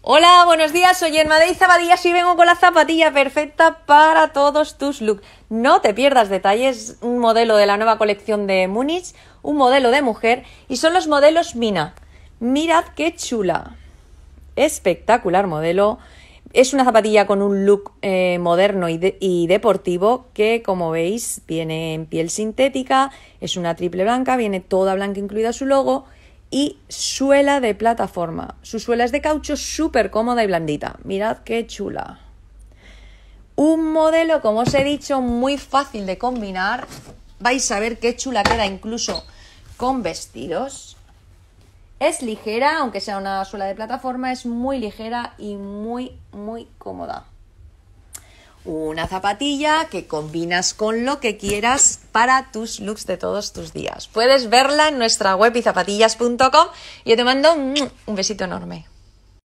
Hola, buenos días, soy Enma de Zapatillas y vengo con la zapatilla perfecta para todos tus looks. No te pierdas detalles, un modelo de la nueva colección de Munich, un modelo de mujer y son los modelos Mina. Mirad qué chula. Espectacular modelo. Es una zapatilla con un look eh, moderno y, y, deportivo que, como veis, viene en piel sintética, es una triple blanca, viene toda blanca incluida su logo y suela de plataforma. Su suela es de caucho súper cómoda y blandita. Mirad qué chula. Un modelo, como os he dicho, muy fácil de combinar. Vais a ver qué chula queda incluso con vestidos. Es ligera, aunque sea una suela de plataforma, es muy ligera y muy, muy cómoda una zapatilla que combinas con lo que quieras para tus looks de todos tus días. Puedes verla en nuestra web izapatillas.com y yo te mando un besito enorme.